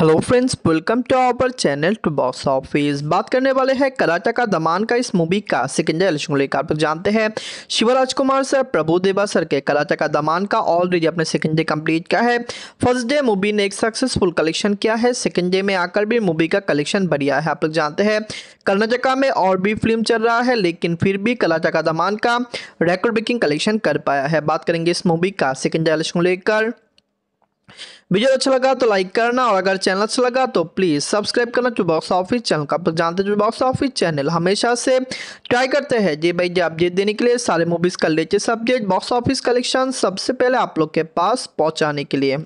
hello friends welcome to our channel to box office बात करने वाले हैं कलाटा का दमान का इस मूवी का सेकेंडरी एलिशन लेकर आप जानते हैं शिवराज कुमार सर प्रभु देवा सर के कलाटा का दमान का ऑलरेडी अपने सेकंड डे कंप्लीट किया है फर्स्ट डे मूवी ने एक सक्सेसफुल कलेक्शन किया है सेकंड डे में आकर भी मूवी का कलेक्शन बढ़िया है आप लोग जानते हैं कर्नाटका में और भी फिल्म चल रहा है लेकिन फिर भी कलाटा का दमान का रेकॉर्ड ब्रेकिंग कलेक्शन कर पाया है बात करेंगे इस मूवी का सेकेंड एलिशन लेकर वीडियो अच्छा लगा तो लाइक करना और अगर चैनल अच्छा लगा तो प्लीज़ सब्सक्राइब करना जो बॉक्स ऑफिस चैनल का आप जानते जो बॉक्स ऑफिस चैनल हमेशा से ट्राई करते हैं जी भाई जी अपडेट देने के लिए सारे मूवीज़ का latest update box office collection सबसे पहले आप लोग के पास पहुँचाने के लिए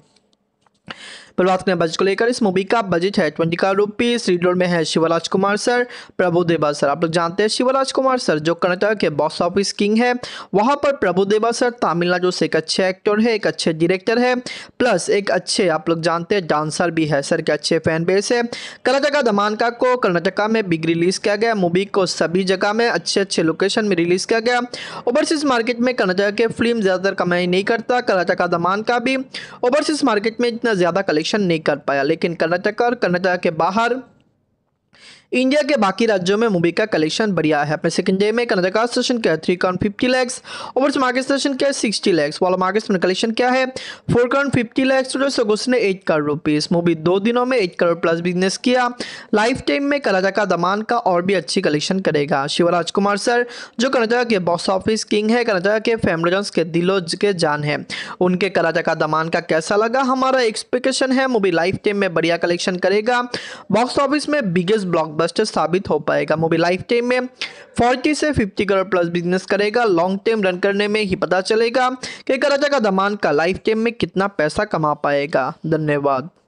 पर बात करें बजट को लेकर इस मूवी का बजट है ट्वेंटी करोड़ रुपीज़ रीड में है शिवराज कुमार सर प्रभु देवा सर आप लोग जानते हैं शिवराज कुमार सर जो कर्नाटक के बॉक्स ऑफिस किंग है वहां पर प्रभु देवा सर तमिलनाडु से एक अच्छे एक्टर है एक अच्छे डिरेक्टर है प्लस एक अच्छे आप लोग जानते हैं डांसर भी है सर के अच्छे फैन बेस है कर्नाटका का को कर्नाटका में बिग रिलीज़ किया गया मूवी को सभी जगह में अच्छे अच्छे लोकेशन में रिलीज़ किया गया ओवरसीज़ मार्केट में कर्नाटका के फिल्म ज़्यादातर कमाई नहीं करता कर्नाटका का भी ओवरसीज़ मार्केट में इतना ज़्यादा कलेक्शन कलेक्शन नहीं कर पाया लेकिन कर्नाटका और कर्नाटका के बाहर इंडिया के बाकी राज्यों में मूवी का कलेक्शन बढ़िया है अपने सेकंड डे में कर्नाटका सेशन का थ्री कॉन फिफ्टी लैक्स और मार्केट सेशन का सिक्सटी लैक्स वाला मार्केट में कलेक्शन क्या है फोर कॉन फिफ्टी लैक्स घुस ने एट करोड़ रुपीज़ मूवी दो दिनों में एट करोड़ प्लस बिजनेस किया लाइफ टाइम में कर्नाटका दमान का और भी अच्छी कलेक्शन करेगा शिवराज कुमार सर जो कर्नाटका के बॉक्स ऑफिस किंग है कर्नाटका के फैमरजन्स के दिलो के जान है उनके कर्नाटका दमान का कैसा लगा हमारा एक्सपेक्टेशन है मूवी लाइफ टाइम में बढ़िया कलेक्शन करेगा बॉक्स ऑफिस में बिगेस्ट ब्लॉक ब्लॉकबस्टर साबित हो पाएगा मूवी लाइफ टाइम में 40 से 50 करोड़ प्लस बिजनेस करेगा लॉन्ग टाइम रन करने में ही पता चलेगा कि कराचा का दमान का लाइफ टाइम में कितना पैसा कमा पाएगा धन्यवाद